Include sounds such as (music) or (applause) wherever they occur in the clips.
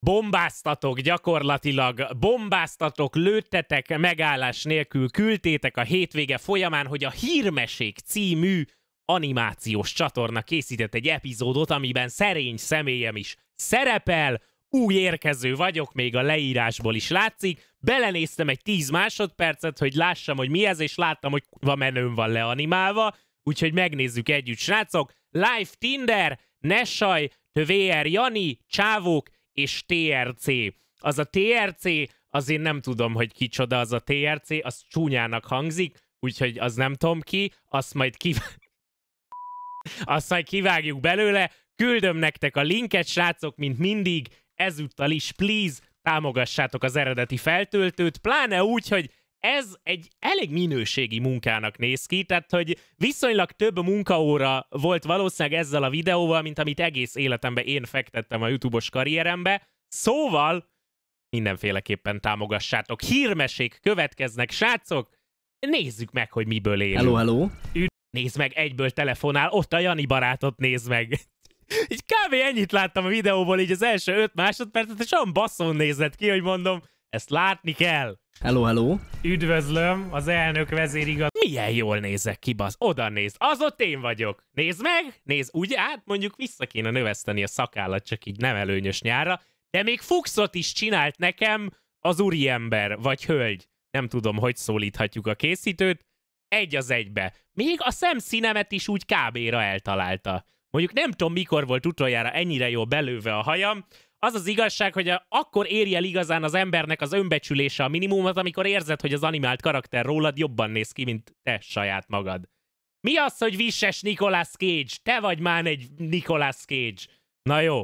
bombáztatok gyakorlatilag, bombáztatok, lőttetek megállás nélkül, küldtétek a hétvége folyamán, hogy a Hírmeség című animációs csatorna készített egy epizódot, amiben szerény személyem is szerepel, új érkező vagyok, még a leírásból is látszik. Belenéztem egy 10 másodpercet, hogy lássam, hogy mi ez, és láttam, hogy van menőm van leanimálva, úgyhogy megnézzük együtt, srácok. Live Tinder, Nesaj, VR Jani, Csávók, és TRC. Az a TRC, az én nem tudom, hogy kicsoda az a TRC, az csúnyának hangzik, úgyhogy az nem tudom ki, azt majd ki... (laughs) azt majd kivágjuk belőle, küldöm nektek a linket, srácok, mint mindig, ezúttal is, please, támogassátok az eredeti feltöltőt, pláne úgy, hogy ez egy elég minőségi munkának néz ki, tehát hogy viszonylag több munkaóra volt valószínűleg ezzel a videóval, mint amit egész életemben én fektettem a YouTube-os karrierembe, szóval mindenféleképpen támogassátok. Hírmesék következnek, srácok! Nézzük meg, hogy miből él. Hello, hello! nézd meg, egyből telefonál, ott a Jani barátot nézd meg. (laughs) így kb. ennyit láttam a videóból, így az első öt másodpercet, és olyan basszon nézett ki, hogy mondom, ezt látni kell. Hello, hello. Üdvözlöm, az elnök vezérigat. Milyen jól nézek ki, bazd. Oda néz. Az ott én vagyok. Nézd meg, nézd úgy át, mondjuk vissza kéne növeszteni a szakállat, csak így nem előnyös nyára. De még fuxot is csinált nekem az úriember, vagy hölgy. Nem tudom, hogy szólíthatjuk a készítőt. Egy az egybe. Még a szemszínemet is úgy kábéra eltalálta. Mondjuk nem tudom, mikor volt utoljára ennyire jól belőve a hajam, az az igazság, hogy akkor érje el igazán az embernek az önbecsülése a minimumot, amikor érzed, hogy az animált karakter rólad jobban néz ki, mint te saját magad. Mi az, hogy visses Nicolas Cage? Te vagy már egy Nicolas Cage. Na jó,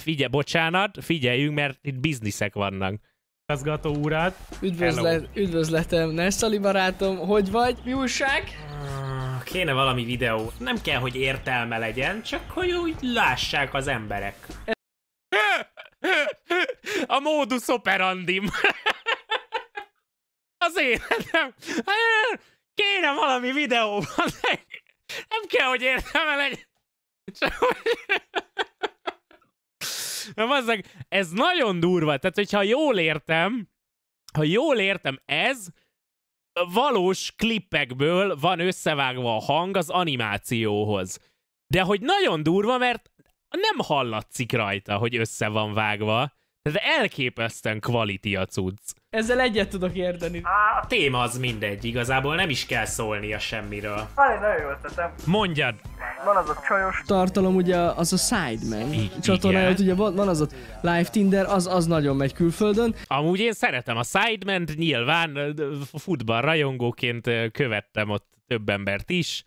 figyelj, bocsánat, figyeljünk, mert itt bizniszek vannak. Igazgató úrát. Üdvözlet, üdvözletem, Nessali barátom, hogy vagy? Mi újság? Ah, kéne valami videó. Nem kell, hogy értelme legyen, csak hogy úgy lássák az emberek a módus operandim. (laughs) Az életem. Kéne valami videóban. Nem kell, hogy értem el egy... Nem, azzal, ez nagyon durva. Tehát, hogyha jól értem, ha jól értem, ez valós klippekből van összevágva a hang az animációhoz. De hogy nagyon durva, mert nem hallatszik rajta, hogy össze van vágva. Ez elképesztően quality a cucc. Ezzel egyet tudok érteni. Á, hát. a téma az mindegy, igazából nem is kell szólnia semmiről. Van hát, egy nagyon jó ötletem. Mondjad! Van az a csajos... Tartalom ugye az a Sideman csatornája, csatornáját, ugye van, van az a Live Tinder, az, az nagyon megy külföldön. Amúgy én szeretem a sideman nyilván futball rajongóként követtem ott több embert is,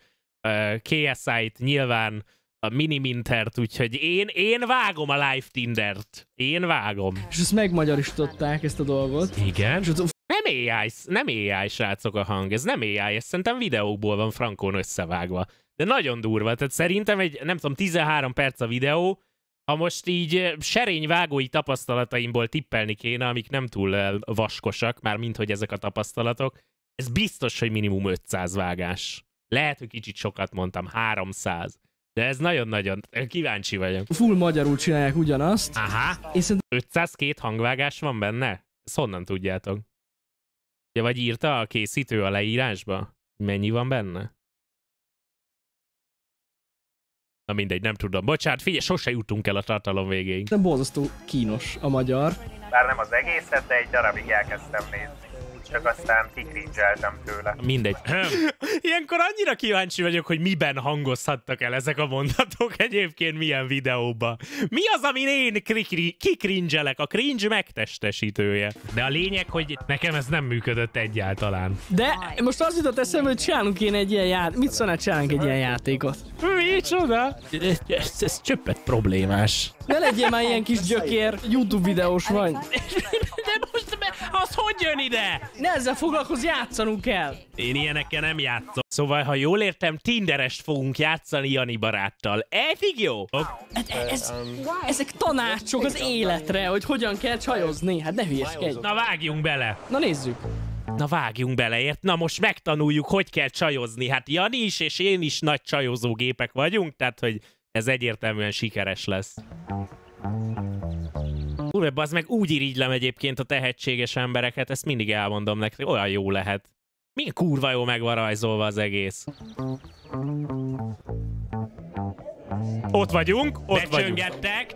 KSI-t nyilván, a mini mintert, úgyhogy én, én vágom a live Tindert. Én vágom. És ezt megmagyarisították ezt a dolgot. Igen. És Nem AI, nem AI srácok a hang, ez nem AI, ez szerintem videókból van frankon összevágva. De nagyon durva, tehát szerintem egy, nem tudom, 13 perc a videó, ha most így eh, serényvágói tapasztalataimból tippelni kéne, amik nem túl eh, vaskosak, már mint hogy ezek a tapasztalatok, ez biztos, hogy minimum 500 vágás. Lehet, hogy kicsit sokat mondtam, 300. De ez nagyon-nagyon, kíváncsi vagyok. Full magyarul csinálják ugyanazt. Aha. És szerint... 502 hangvágás van benne? Ezt honnan tudjátok? Ja, vagy írta a készítő a leírásba? Mennyi van benne? Na mindegy, nem tudom. Bocsánat, figyelj, sose jutunk el a tartalom végéig. Nem borzasztó kínos a magyar. Bár nem az egészet, de egy darabig elkezdtem nézni csak aztán kikringeltem tőle. Mindegy. Ilyenkor annyira kíváncsi vagyok, hogy miben hangozhattak el ezek a mondatok (laughs) egyébként milyen videóban. Mi az, ami én kikringelek? A cringe megtestesítője. De a lényeg, hogy nekem ez nem működött egyáltalán. De most az jutott eszembe, hogy csinálunk én egy ilyen játékot. Mit szólnál hát csinálunk egy ilyen játékot? Micsoda? Ez, ez, ez csöppet problémás. Ne legyél már ilyen kis gyökér, YouTube videós vagy. De most be, az hogy jön ide? Ne ezzel foglalkozz, játszanunk kell. Én ilyenekkel nem játszom. Szóval, ha jól értem, Tinderest fogunk játszani Jani baráttal. Eddig jó? Hát, e, ez, ez, um, ezek tanácsok az életre, hogy hogyan kell csajozni. Hát ne hülyeskedj. Na vágjunk bele. Na nézzük. Na vágjunk beleért, na most megtanuljuk, hogy kell csajozni. Hát Jani is és én is nagy csajozógépek vagyunk, tehát hogy ez egyértelműen sikeres lesz. Kurva, az meg úgy irigylem egyébként a tehetséges embereket, ezt mindig elmondom neki, olyan jó lehet. Milyen kurva jó meg van rajzolva az egész. Ott vagyunk, ott vagyunk.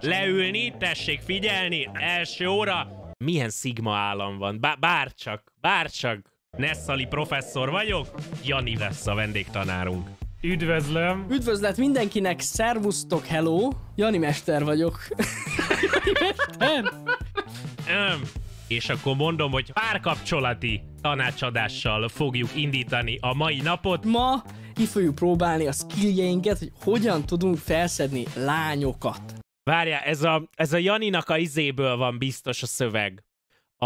leülni, tessék figyelni, első óra. Milyen szigma állam van, Bá bárcsak, bárcsak. Nessali professzor vagyok, Jani lesz a vendégtanárunk. Üdvözlöm! Üdvözlet mindenkinek, szervusztok, hello! Jani Mester vagyok. (laughs) Jani Mester? Öm, és akkor mondom, hogy párkapcsolati tanácsadással fogjuk indítani a mai napot. Ma ki fogjuk próbálni a skilljeinket, hogy hogyan tudunk felszedni lányokat. Várjál, ez a, ez a Janinak a izéből van biztos a szöveg a,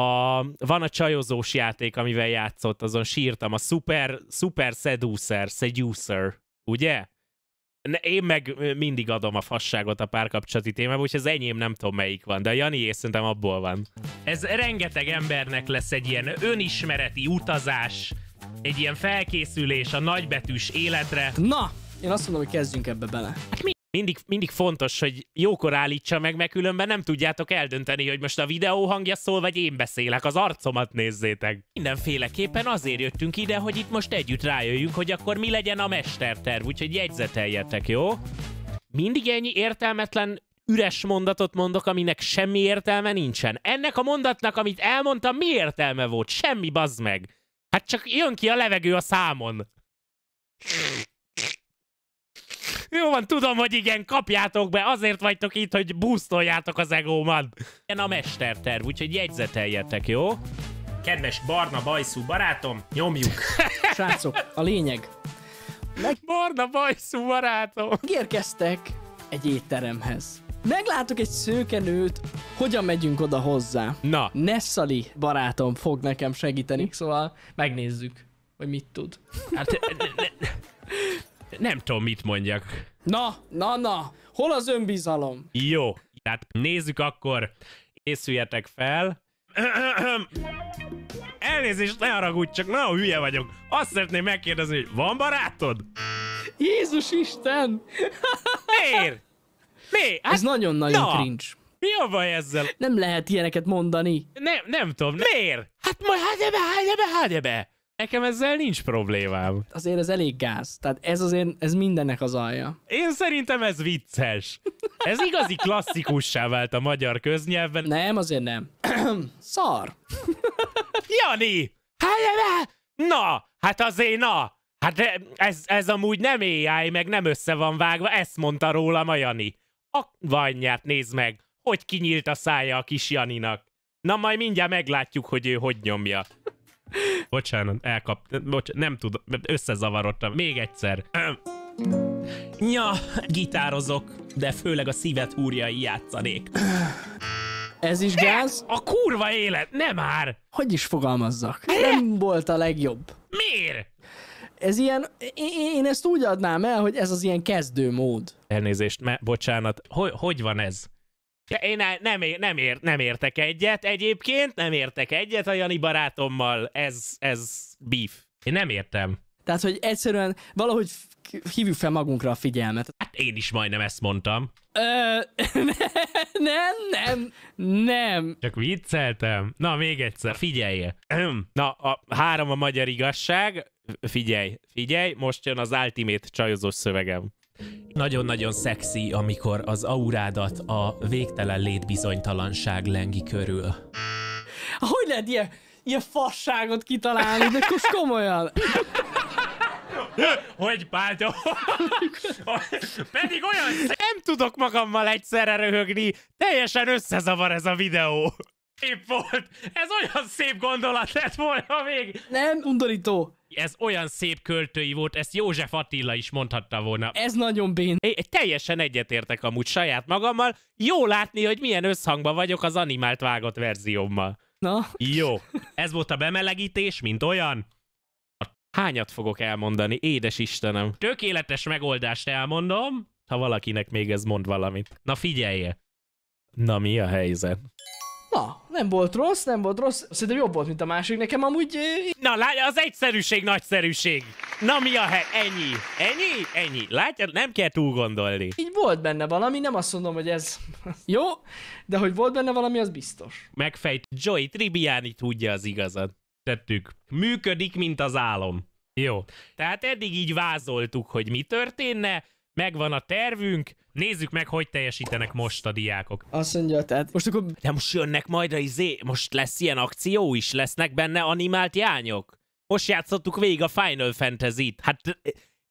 van a csajozós játék, amivel játszott, azon sírtam, a Super, super Seducer, Seducer. Ugye? Én meg mindig adom a fasságot a párkapcsolati témába, úgyhogy az enyém nem tudom melyik van, de a Jani és szerintem abból van. Ez rengeteg embernek lesz egy ilyen önismereti utazás, egy ilyen felkészülés a nagybetűs életre. Na, én azt mondom, hogy kezdjünk ebbe bele. Hát mi mindig, mindig fontos, hogy jókor állítsa meg, mert különben nem tudjátok eldönteni, hogy most a videó hangja szól, vagy én beszélek, az arcomat nézzétek. Mindenféleképpen azért jöttünk ide, hogy itt most együtt rájöjjünk, hogy akkor mi legyen a mesterterv, úgyhogy jegyzeteljetek, jó? Mindig ennyi értelmetlen üres mondatot mondok, aminek semmi értelme nincsen. Ennek a mondatnak, amit elmondtam, mi értelme volt? Semmi, bazd meg! Hát csak jön ki a levegő a számon. Jó van, tudom, hogy igen, kapjátok be, azért vagytok itt, hogy boostoljátok az egómat. Igen, a mesterterv, úgyhogy jegyzeteljetek, jó? Kedves barna bajszú barátom, nyomjuk! (laughs) Srácok, a lényeg. Meg... Barna bajszú barátom! Megérkeztek egy étteremhez. Meglátok egy szőkenőt, hogyan megyünk oda hozzá. Na. Nessali barátom fog nekem segíteni, szóval megnézzük, hogy mit tud. Hát, ne, ne. Nem tudom, mit mondjak. Na, na, na, hol az önbizalom? Jó, tehát nézzük akkor, készüljetek fel. (clears throat) Elnézést, ne haragudj, csak na, hülye vagyok. Azt szeretném megkérdezni, hogy van barátod? Jézus Isten! (laughs) Miért? Mi? Hát, Ez nagyon-nagyon na. cringe. Mi a baj ezzel? Nem lehet ilyeneket mondani. Nem, nem tudom. Miért? Hát majd hagyja hát be, hagyja hát be, hagyja hát be! Nekem ezzel nincs problémám. Azért ez elég gáz. Tehát ez azért, ez mindennek az alja. Én szerintem ez vicces. Ez igazi klasszikussá vált a magyar köznyelvben. Nem, azért nem. (clears throat) Szar. Jani! na, hát azért na. Hát ez, ez amúgy nem éjjáj, meg nem össze van vágva, ezt mondta róla a Jani. A vanyját nézd meg, hogy kinyílt a szája a kis Janinak. Na majd mindjárt meglátjuk, hogy ő hogy nyomja. Bocsánat, elkap... Bocs, nem tudom, összezavarodtam. Még egyszer. Nya, gitározok, de főleg a szívet húrjai játszanék. Ez is gáz? A kurva élet, nem már! Hogy is fogalmazzak? Nem volt a legjobb. Miért? Ez ilyen, én ezt úgy adnám el, hogy ez az ilyen kezdő mód. Elnézést, me, bocsánat, hogy, hogy van ez? Én nem, nem, ér, nem értek egyet egyébként, nem értek egyet a Jani barátommal, ez, ez beef. Én nem értem. Tehát, hogy egyszerűen valahogy hívjuk fel magunkra a figyelmet. Hát én is majdnem ezt mondtam. Ö, (laughs) nem, nem, nem. Csak vicceltem. Na, még egyszer, figyelj. (clears throat) Na, a három a magyar igazság. Figyelj, figyelj, most jön az ultimate csajozós szövegem. Nagyon-nagyon szexi, amikor az aurádat a végtelen létbizonytalanság lengi körül. Hogy lehet ilyen, ilyen fasságot kitalálni, de most komolyan? Hogy báldog? Pedig olyan Nem tudok magammal egyszerre röhögni, teljesen összezavar ez a videó szép volt! Ez olyan szép gondolat lett volna még! Nem, undorító! Ez olyan szép költői volt, ezt József Attila is mondhatta volna. Ez nagyon bén. É, teljesen egyetértek amúgy saját magammal. Jó látni, hogy milyen összhangban vagyok az animált vágott verziómmal. Na? Jó. Ez volt a bemelegítés, mint olyan? A hányat fogok elmondani, édes Istenem? Tökéletes megoldást elmondom, ha valakinek még ez mond valamit. Na figyelje. Na mi a helyzet? Na, nem volt rossz, nem volt rossz. Szerintem jobb volt, mint a másik. Nekem amúgy... Na, látja, az egyszerűség, nagyszerűség. Na mi a hely? Ennyi. Ennyi? Ennyi. Látja, nem kell túl gondolni. Így volt benne valami, nem azt mondom, hogy ez (laughs) jó, de hogy volt benne valami, az biztos. Megfejt, Joy Tribbiani tudja az igazat. Tettük. Működik, mint az álom. Jó. Tehát eddig így vázoltuk, hogy mi történne, megvan a tervünk, nézzük meg, hogy teljesítenek most a diákok. Azt mondja, tehát most akkor... De most jönnek majd a izé, most lesz ilyen akció is, lesznek benne animált jányok. Most játszottuk végig a Final Fantasy-t. Hát eh,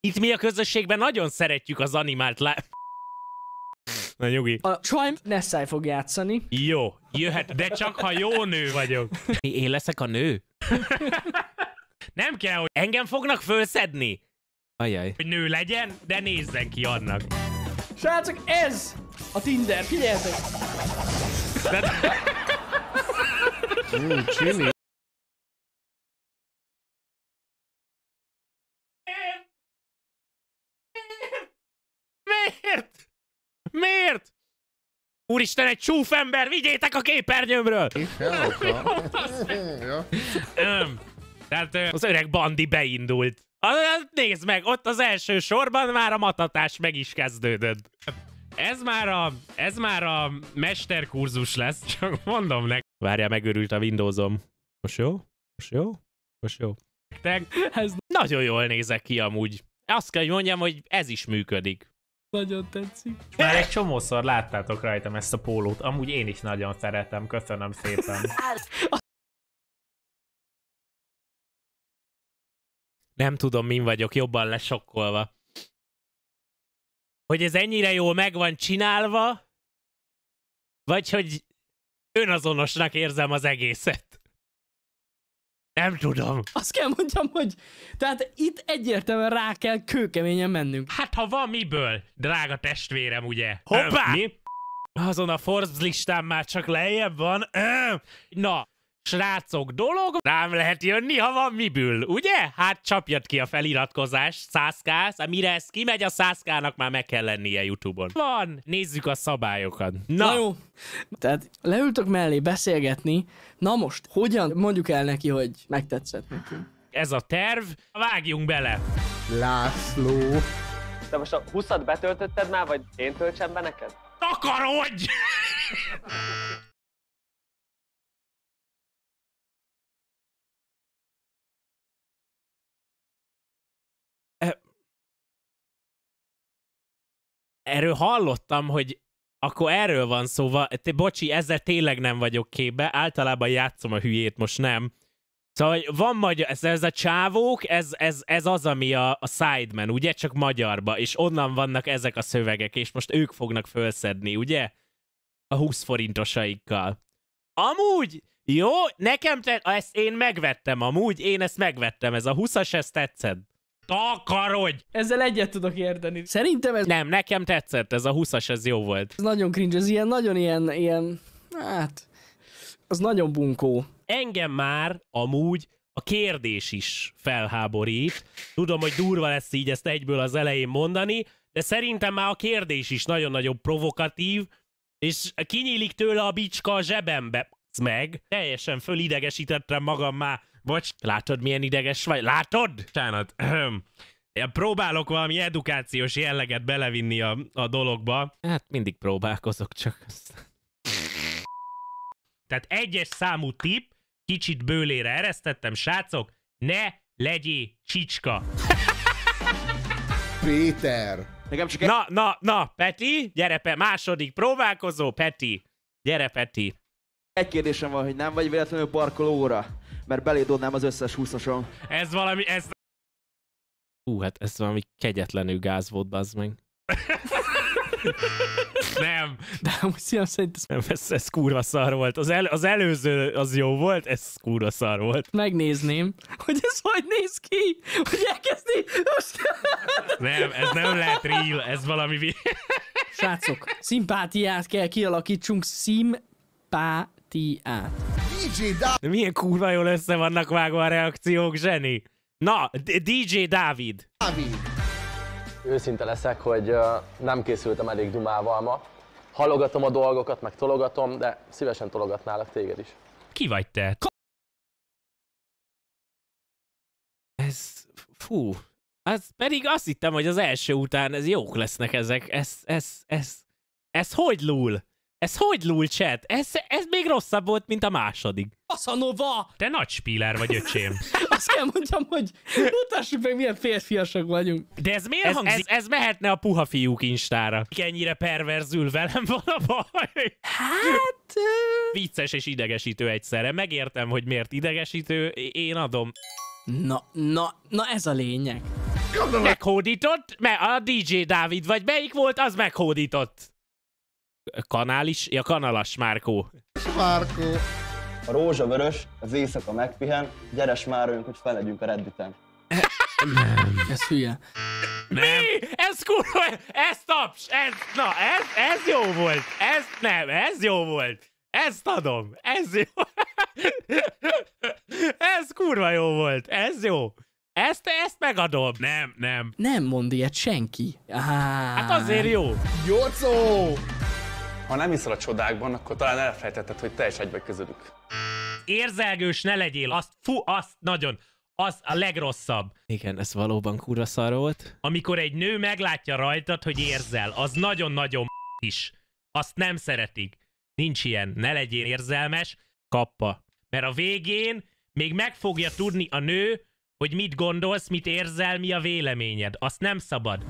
itt mi a közösségben nagyon szeretjük az animált lá... (laughs) Na nyugi. A Chime Nessai fog játszani. Jó, jöhet, de csak ha jó nő vagyok. Én leszek a nő? (laughs) Nem kell, hogy engem fognak fölszedni. Ajaj. Hogy nő legyen, de nézzen ki annak. Srácok, ez a Tinder, figyeljetek! De... csini. Miért? Miért? Úristen, egy csúfember, vigyétek a képernyőmről! Tehát az öreg bandi beindult. Hát nézd meg, ott az első sorban már a matatás meg is kezdődött. Ez már a, ez már a mesterkurzus lesz, (laughs) csak mondom nek. Várjál, megőrült a Windowsom. Most jó? Most jó? Most jó? Ez nagyon jól nézek ki amúgy. Azt kell, hogy mondjam, hogy ez is működik. Nagyon tetszik. Már egy csomószor láttátok rajtam ezt a pólót, amúgy én is nagyon szeretem, köszönöm szépen. (laughs) nem tudom, min vagyok jobban lesokkolva. Hogy ez ennyire jól meg van csinálva, vagy hogy önazonosnak érzem az egészet. Nem tudom. Azt kell mondjam, hogy tehát itt egyértelműen rá kell kőkeményen mennünk. Hát ha van miből, drága testvérem, ugye? Hoppá! mi? Azon a Forbes listán már csak lejjebb van. Na, srácok dolog, rám lehet jönni, ha van miből, ugye? Hát csapjad ki a feliratkozás, százkász, amire ez kimegy a százkának már meg kell lennie Youtube-on. Van, nézzük a szabályokat. Na. na jó, tehát leültök mellé beszélgetni, na most, hogyan mondjuk el neki, hogy megtetszett nekünk? Ez a terv, vágjunk bele! László! De most a 20-at betöltötted már, vagy én töltsem be neked? Takarodj! erről hallottam, hogy akkor erről van szó, te bocsi, ezzel tényleg nem vagyok képbe, általában játszom a hülyét, most nem. Szóval hogy van magyar, ez, ez a csávók, ez, ez, ez az, ami a, a Sidemen, ugye? Csak magyarba, és onnan vannak ezek a szövegek, és most ők fognak fölszedni, ugye? A 20 forintosaikkal. Amúgy, jó, nekem te, ezt én megvettem amúgy, én ezt megvettem, ez a 20-as, ez tetszett. Takarodj! Ezzel egyet tudok érteni. Szerintem ez... Nem, nekem tetszett, ez a 20-as, ez jó volt. Ez nagyon cringe, ez ilyen, nagyon ilyen, ilyen... Hát... Az nagyon bunkó. Engem már amúgy a kérdés is felháborít. Tudom, hogy durva lesz így ezt egyből az elején mondani, de szerintem már a kérdés is nagyon-nagyon provokatív, és kinyílik tőle a bicska a zsebembe meg. Teljesen fölidegesítettem magam már. Bocs, látod milyen ideges vagy? Látod? Sánat, (clears throat) Ja, próbálok valami edukációs jelleget belevinni a, a dologba. Hát mindig próbálkozok, csak... Tehát egyes számú tip, kicsit bőlére eresztettem, srácok, ne legyél csicska. (laughs) Péter! Nekem csak Na, na, na, Peti, gyere, pe, második próbálkozó, Peti. Gyere, Peti. Egy kérdésem van, hogy nem vagy véletlenül parkolóra, mert beléd az összes húszasom. Ez valami, ez... Hú, hát ez valami kegyetlenül gáz volt, bazd meg. nem. De amúgy szívem szerint ez... Nem, ez, ez kurva szar volt. Az, el, az előző az jó volt, ez kurva szar volt. Megnézném, hogy ez hogy néz ki, hogy elkezdni? Most... nem, ez nem lehet real, ez valami... Srácok, szimpátiát kell kialakítsunk, szim empátiát. De milyen kurva jól össze vannak vágva a reakciók, Zseni. Na, DJ Dávid. Dávid. Őszinte leszek, hogy nem készültem elég dumával ma. Halogatom a dolgokat, meg tologatom, de szívesen tologatnálak téged is. Ki vagy te? Ez... Fú, az pedig azt hittem, hogy az első után ez jók lesznek ezek. Ez, ez, ez, ez, ez hogy lúl? Ez hogy lúl, chat? Ez, ez még rosszabb volt, mint a második. Aszanova! Te nagy spíler vagy, öcsém. (laughs) Azt kell mondjam, hogy mutassuk meg, milyen férfiasak vagyunk. De ez miért ez, hangzik? Ez, ez mehetne a puha fiúk instára. Ennyire perverzül velem van a baj. Hát... Vicces és idegesítő egyszerre. Megértem, hogy miért idegesítő. Én adom. Na, na, na ez a lényeg. Meghódított? Mert a DJ Dávid vagy melyik volt, az meghódított. Kanális? Ja, kanalas, Márkó. Márkó. A rózsavörös, az éjszaka megpihen, gyeres már hogy felegyünk a redditen. Nem. Ez hülye. Nem. Mi? Ez kurva, ez taps, ez, na, ez, ez jó volt, ez nem, ez jó volt. Ezt adom, ez jó. ez kurva jó volt, ez jó. Ezt, ezt megadom. Nem, nem. Nem mond ilyet senki. Ah. Hát azért jó. Jocó! Ha nem hiszel a csodákban, akkor talán elfelejtetted, hogy te is egybe közülük. Érzelgős ne legyél, azt, fu, azt nagyon, az a legrosszabb. Igen, ez valóban kurva szar volt. Amikor egy nő meglátja rajtad, hogy érzel, az nagyon-nagyon is. Azt nem szeretik. Nincs ilyen, ne legyél érzelmes, kappa. Mert a végén még meg fogja tudni a nő, hogy mit gondolsz, mit érzel, mi a véleményed. Azt nem szabad.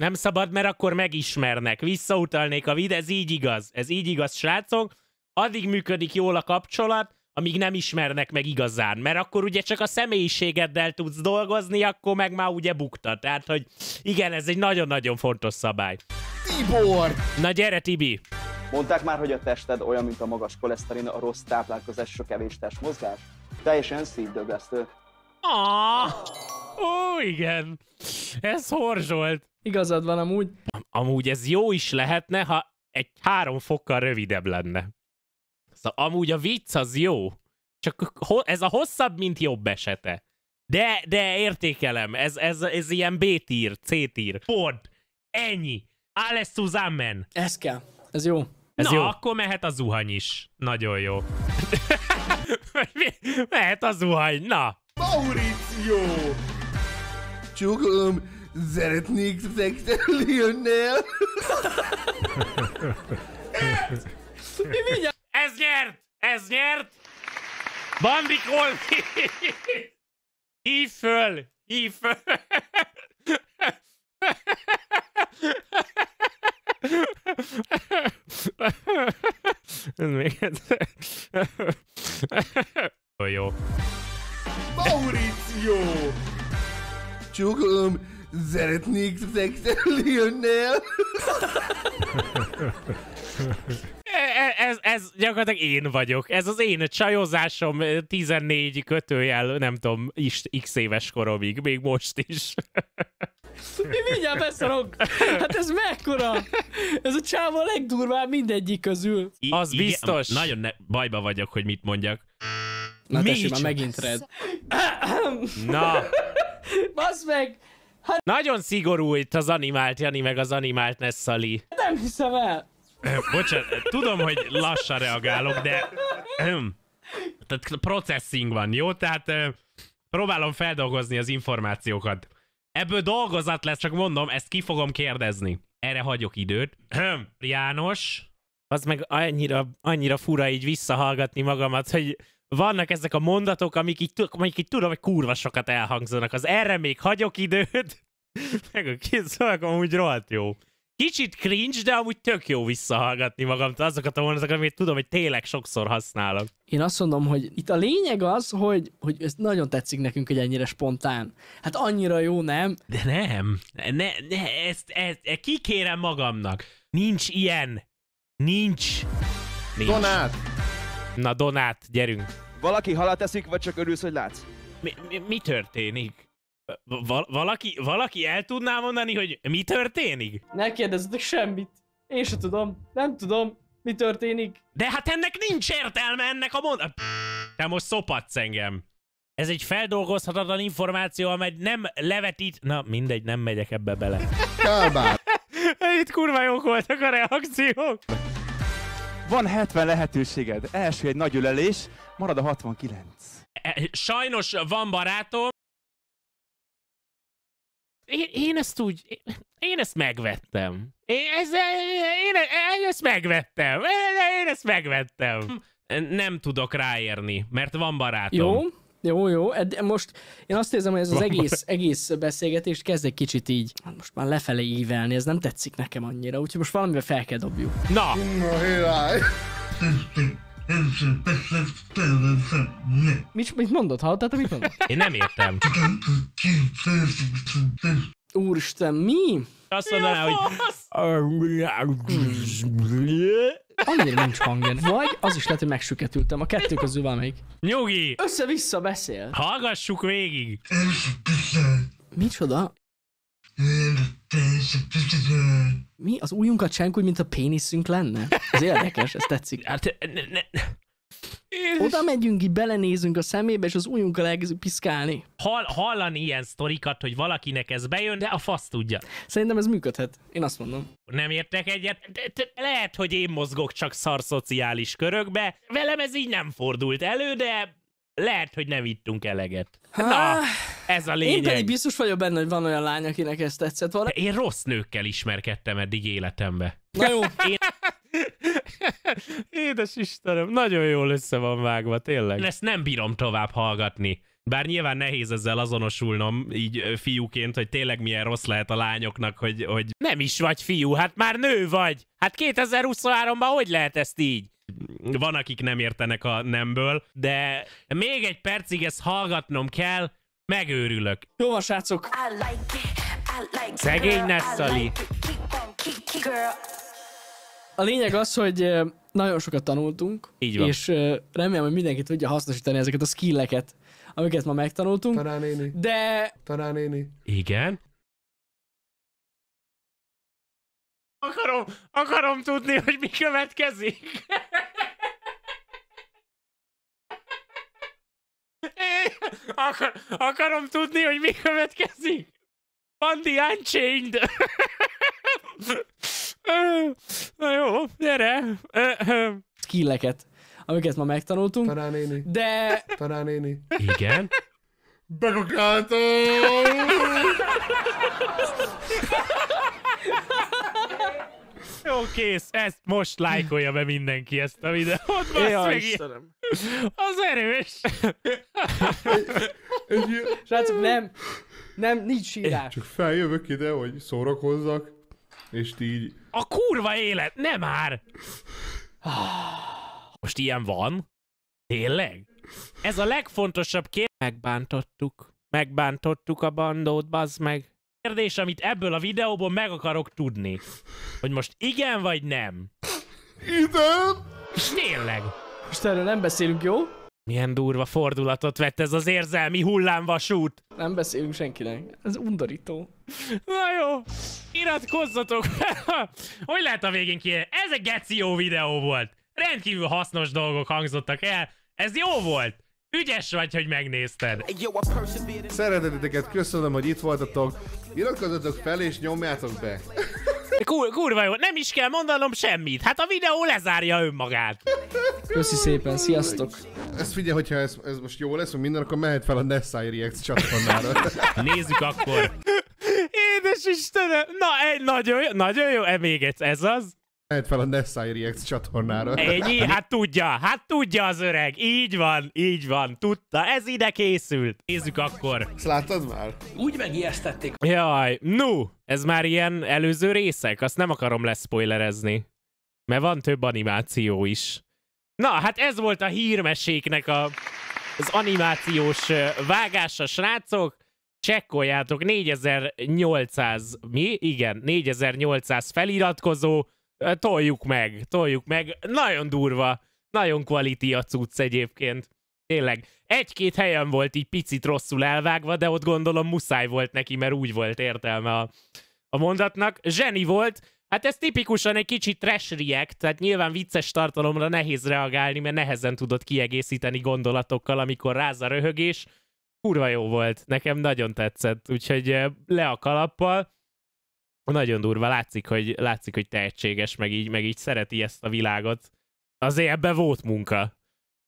Nem szabad, mert akkor megismernek. Visszautalnék a vid, ez így igaz. Ez így igaz, srácok. Addig működik jól a kapcsolat, amíg nem ismernek meg igazán. Mert akkor ugye csak a személyiségeddel tudsz dolgozni, akkor meg már ugye bukta. Tehát, hogy igen, ez egy nagyon-nagyon fontos szabály. Tibor! Na gyere, Tibi! Mondták már, hogy a tested olyan, mint a magas koleszterin, a rossz táplálkozás, sok evés, testmozgás? Teljesen Steve douglas ah! Ó, igen. Ez horzsolt. Igazad van amúgy. Amúgy ez jó is lehetne, ha egy három fokkal rövidebb lenne. Szóval amúgy a vicc az jó. Csak ez a hosszabb, mint jobb esete. De, de értékelem, ez, ez, ez ilyen B-tír, C-tír. Ford, Ennyi. Alles zusammen. Ez kell. Ez jó. Ez Na, jó. akkor mehet a zuhany is. Nagyon jó. (laughs) mehet a zuhany. Na. Mauricio! csókolom, szeretnék fektelni önnel. Ez nyert! Ez nyert! Bandik Olmi! Hív föl! Hív föl! Ez még egyszer. Jó. Mauricio! Csókolom, szeretnék szexelni önnel. E, e, ez, ez gyakorlatilag én vagyok. Ez az én csajozásom 14 e, kötőjel, nem tudom, is, x éves koromig, még most is. Mi mindjárt beszarok. Hát ez mekkora? Ez a csávó a legdurvább mindegyik közül. I- az igen, biztos. Nagyon ne- bajba vagyok, hogy mit mondjak. Na Mi tessék, már megint red. Na. Basz meg! Hát... Nagyon szigorú itt az animált Jani, meg az animált Nessali. Nem hiszem el! Eh, bocsánat, eh, tudom, hogy lassan reagálok, de... Ehm, tehát processing van, jó? Tehát eh, próbálom feldolgozni az információkat. Ebből dolgozat lesz, csak mondom, ezt ki fogom kérdezni. Erre hagyok időt. Ehm, János? Az meg annyira, annyira fura így visszahallgatni magamat, hogy vannak ezek a mondatok, amik így, amik így tudom, hogy kurva sokat elhangzanak. Az erre még hagyok időt, (laughs) meg a két szavak amúgy rohadt jó. Kicsit cringe, de amúgy tök jó visszahallgatni magamtól azokat a mondatokat, amit tudom, hogy tényleg sokszor használok. Én azt mondom, hogy itt a lényeg az, hogy, hogy ez nagyon tetszik nekünk, hogy ennyire spontán. Hát annyira jó, nem? De nem. Ne, ne ezt, ezt, ezt kikérem magamnak. Nincs ilyen. Nincs. Nincs. Donát! Na Donát, gyerünk. Valaki halat eszik, vagy csak örülsz, hogy látsz? Mi, mi, mi történik? Val- valaki, valaki el tudná mondani, hogy mi történik? Ne kérdezzetek semmit. Én se tudom. Nem tudom, mi történik. De hát ennek nincs értelme ennek a mond... Te most szopadsz engem. Ez egy feldolgozhatatlan információ, amely nem levetít... Na, mindegy, nem megyek ebbe bele. Kálmár! (laughs) Itt kurva jók voltak a reakciók. Van 70 lehetőséged. Első egy nagy ölelés, marad a 69. E, sajnos van barátom. Én, én ezt úgy... Én ezt megvettem. Én, ez, én, én ezt megvettem. Én, én ezt megvettem. Hm, nem tudok ráérni, mert van barátom. Jó, jó, jó. Most én azt érzem, hogy ez az egész, egész beszélgetést kezd egy kicsit így, hát most már lefelé ívelni, ez nem tetszik nekem annyira, úgyhogy most valamivel fel kell dobjuk. Na! Mit, mit mondod? Hallottad, amit mondod? Én nem értem. (laughs) Úristen, mi? Azt mondaná, hogy... Annyira nincs hangja. Vagy az is lehet, hogy megsüketültem. A kettő közül valamelyik. Nyugi! Össze-vissza beszél. Hallgassuk végig. Micsoda? Mi? Az újunkat csinálunk úgy, mint a péniszünk lenne? Ez érdekes, ez tetszik. Hát, ne, ne, és... Oda megyünk, így belenézünk a szemébe, és az ujjunkkal elkezdünk piszkálni. Hall, hallani ilyen sztorikat, hogy valakinek ez bejön, de a fasz tudja. Szerintem ez működhet. Én azt mondom. Nem értek egyet. De, de, lehet, hogy én mozgok csak szar szociális körökbe. Velem ez így nem fordult elő, de lehet, hogy nem ittunk eleget. Ha... Na, ez a lényeg. Én pedig biztos vagyok benne, hogy van olyan lány, akinek ez tetszett volna. Én rossz nőkkel ismerkedtem eddig életembe. Na jó. Én... Édes Istenem, nagyon jól össze van vágva, tényleg. Ezt nem bírom tovább hallgatni. Bár nyilván nehéz ezzel azonosulnom így fiúként, hogy tényleg milyen rossz lehet a lányoknak, hogy... hogy... Nem is vagy fiú, hát már nő vagy! Hát 2023-ban hogy lehet ezt így? Van, akik nem értenek a nemből, de még egy percig ezt hallgatnom kell, megőrülök. Jó, a srácok! Like Szegény Nessali! a lényeg az, hogy nagyon sokat tanultunk, Így van. és remélem, hogy mindenki tudja hasznosítani ezeket a skilleket, amiket ma megtanultunk. Tanánéni. De... Tanánéni. Igen. Akarom, akarom tudni, hogy mi következik. akar, akarom tudni, hogy mi következik. Pandi Unchained. Na jó, gyere! Skilleket, amiket ma megtanultunk. Tanánéni. De... Tanánéni. Igen? Bekakáltam! Jó, kész. Ezt most lájkolja be mindenki ezt a videót. Ja, Istenem. Az erős. Srácok, nem. Nem, nincs sírás. Csak feljövök ide, hogy szórakozzak, és ti így a kurva élet! Nem már! Most ilyen van? Tényleg? Ez a legfontosabb kérdés. Megbántottuk. Megbántottuk a bandót, bazd meg. Kérdés, amit ebből a videóból meg akarok tudni. Hogy most igen vagy nem? Igen! tényleg. Most erről nem beszélünk, jó? Milyen durva fordulatot vett ez az érzelmi hullámvasút. Nem beszélünk senkinek. Ez undorító. Na jó, iratkozzatok fel. (laughs) Hogy lehet a végén ki? Ez egy geci jó videó volt. Rendkívül hasznos dolgok hangzottak el. Ez jó volt. Ügyes vagy, hogy megnézted. Szereteteket köszönöm, hogy itt voltatok. Iratkozzatok fel és nyomjátok be. Kur- kurva jó, nem is kell mondanom semmit. Hát a videó lezárja önmagát. Köszi szépen, sziasztok. Ezt figyelj, hogyha ez, ez most jó lesz, hogy minden, akkor mehet fel a Nessai React csatornára. (laughs) Nézzük akkor. (laughs) Édes Istenem! Na, egy nagyon jó, nagyon jó, e még egyszer, ez az. Lehet fel a Nessai React csatornára. Ennyi? (laughs) Hát tudja, hát tudja az öreg. Így van, így van, tudta. Ez ide készült. Nézzük akkor. Ezt láttad már? Úgy megijesztették. Jaj, nu, ez már ilyen előző részek, azt nem akarom leszpoilerezni. Mert van több animáció is. Na, hát ez volt a hírmeséknek a, az animációs vágása, srácok csekkoljátok, 4800, mi? Igen, 4800 feliratkozó, Toljuk meg, toljuk meg. Nagyon durva, nagyon quality a cucc egyébként. Tényleg. Egy-két helyen volt így picit rosszul elvágva, de ott gondolom muszáj volt neki, mert úgy volt értelme a, a mondatnak. Zseni volt, Hát ez tipikusan egy kicsit trash react, tehát nyilván vicces tartalomra nehéz reagálni, mert nehezen tudod kiegészíteni gondolatokkal, amikor ráz a röhögés. Kurva jó volt, nekem nagyon tetszett, úgyhogy le a kalappal nagyon durva, látszik, hogy, látszik, hogy tehetséges, meg így, meg így szereti ezt a világot. Azért ebbe volt munka.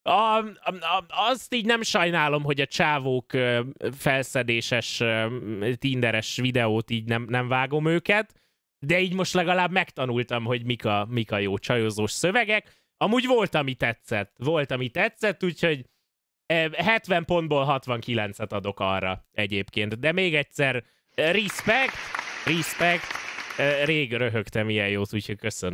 A, a, a, azt így nem sajnálom, hogy a csávók ö, felszedéses, ö, tinderes videót így nem, nem vágom őket, de így most legalább megtanultam, hogy mik a, mik a jó csajozós szövegek. Amúgy volt, ami tetszett. Volt, ami tetszett, úgyhogy 70 pontból 69-et adok arra egyébként. De még egyszer, respect! Respect. Rég röhögtem ilyen jót, úgyhogy köszönöm.